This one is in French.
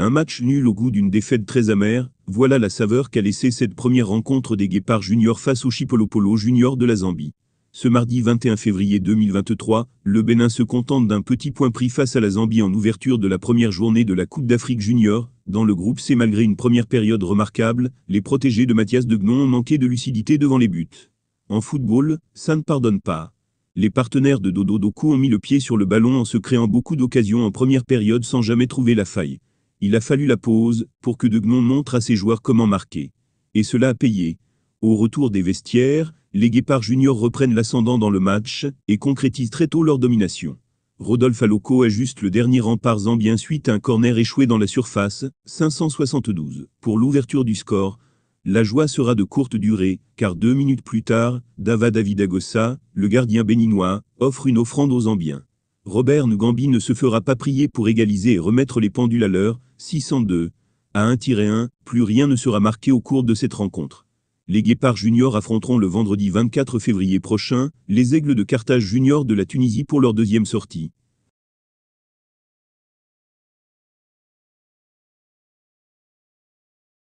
Un match nul au goût d'une défaite très amère, voilà la saveur qu'a laissée cette première rencontre des Guépards Juniors face au Chipolopolo Junior de la Zambie. Ce mardi 21 février 2023, le Bénin se contente d'un petit point pris face à la Zambie en ouverture de la première journée de la Coupe d'Afrique Junior. Dans le groupe C malgré une première période remarquable, les protégés de Mathias Degnon ont manqué de lucidité devant les buts. En football, ça ne pardonne pas les partenaires de Dodo Doku ont mis le pied sur le ballon en se créant beaucoup d'occasions en première période sans jamais trouver la faille. Il a fallu la pause pour que De montre à ses joueurs comment marquer. Et cela a payé. Au retour des vestiaires, les Guépards juniors reprennent l'ascendant dans le match et concrétisent très tôt leur domination. Rodolphe Aloko ajuste le dernier rempart zambien suite à un corner échoué dans la surface, 572. Pour l'ouverture du score, la joie sera de courte durée, car deux minutes plus tard, Dava David Agossa, le gardien béninois, offre une offrande aux Zambiens. Robert Ngambi ne se fera pas prier pour égaliser et remettre les pendules à l'heure, 602, à 1-1, plus rien ne sera marqué au cours de cette rencontre. Les Guépards Juniors affronteront le vendredi 24 février prochain les Aigles de Carthage Juniors de la Tunisie pour leur deuxième sortie.